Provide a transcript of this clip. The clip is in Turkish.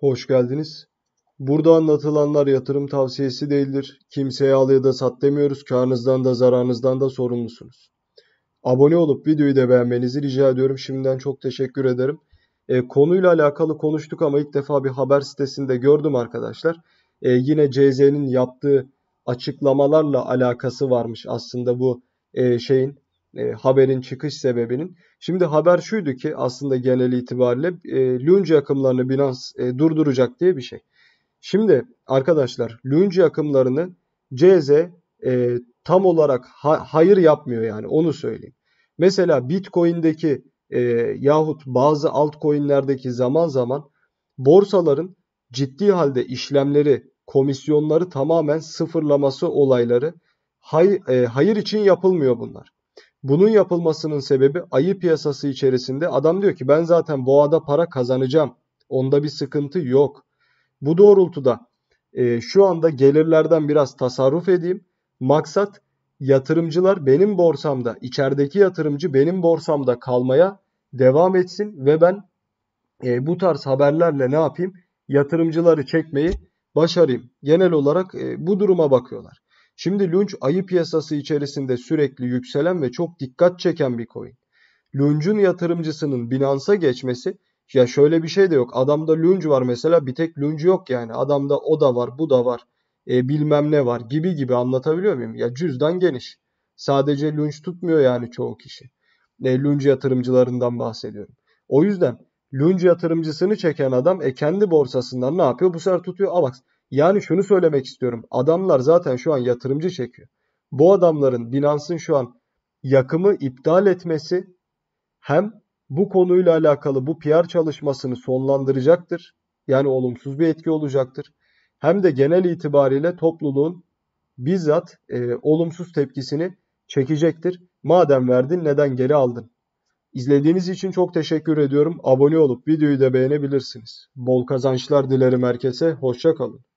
Hoş geldiniz. Burada anlatılanlar yatırım tavsiyesi değildir. Kimseye al ya da sat demiyoruz. Karnınızdan da zararınızdan da sorumlusunuz. Abone olup videoyu da beğenmenizi rica ediyorum. Şimdiden çok teşekkür ederim. E, konuyla alakalı konuştuk ama ilk defa bir haber sitesinde gördüm arkadaşlar. E, yine CZ'nin yaptığı açıklamalarla alakası varmış aslında bu e, şeyin e, haberin çıkış sebebinin. Şimdi haber şuydu ki aslında genel itibariyle e, Lunge akımlarını Binance e, durduracak diye bir şey. Şimdi arkadaşlar Lunge akımlarını CZ e, tam olarak ha- hayır yapmıyor yani onu söyleyeyim. Mesela Bitcoin'deki e, yahut bazı altcoin'lerdeki zaman zaman borsaların ciddi halde işlemleri, komisyonları tamamen sıfırlaması olayları hay, e, hayır için yapılmıyor bunlar. Bunun yapılmasının sebebi ayı piyasası içerisinde adam diyor ki ben zaten boğada para kazanacağım. Onda bir sıkıntı yok. Bu doğrultuda e, şu anda gelirlerden biraz tasarruf edeyim. Maksat yatırımcılar benim borsamda, içerideki yatırımcı benim borsamda kalmaya devam etsin ve ben e, bu tarz haberlerle ne yapayım? Yatırımcıları çekmeyi başarayım. Genel olarak e, bu duruma bakıyorlar. Şimdi Lunch ayı piyasası içerisinde sürekli yükselen ve çok dikkat çeken bir coin. Lunch'un yatırımcısının Binance'a geçmesi ya şöyle bir şey de yok. Adamda Lunch var mesela bir tek Lunch yok yani. Adamda o da var bu da var e, bilmem ne var gibi gibi anlatabiliyor muyum? Ya cüzdan geniş. Sadece Lunch tutmuyor yani çoğu kişi. E, Lunch yatırımcılarından bahsediyorum. O yüzden Lunch yatırımcısını çeken adam e, kendi borsasından ne yapıyor? Bu sefer tutuyor Avax. Yani şunu söylemek istiyorum. Adamlar zaten şu an yatırımcı çekiyor. Bu adamların Binance'ın şu an yakımı iptal etmesi hem bu konuyla alakalı bu PR çalışmasını sonlandıracaktır. Yani olumsuz bir etki olacaktır. Hem de genel itibariyle topluluğun bizzat e, olumsuz tepkisini çekecektir. Madem verdin neden geri aldın? İzlediğiniz için çok teşekkür ediyorum. Abone olup videoyu da beğenebilirsiniz. Bol kazançlar dilerim herkese. Hoşçakalın.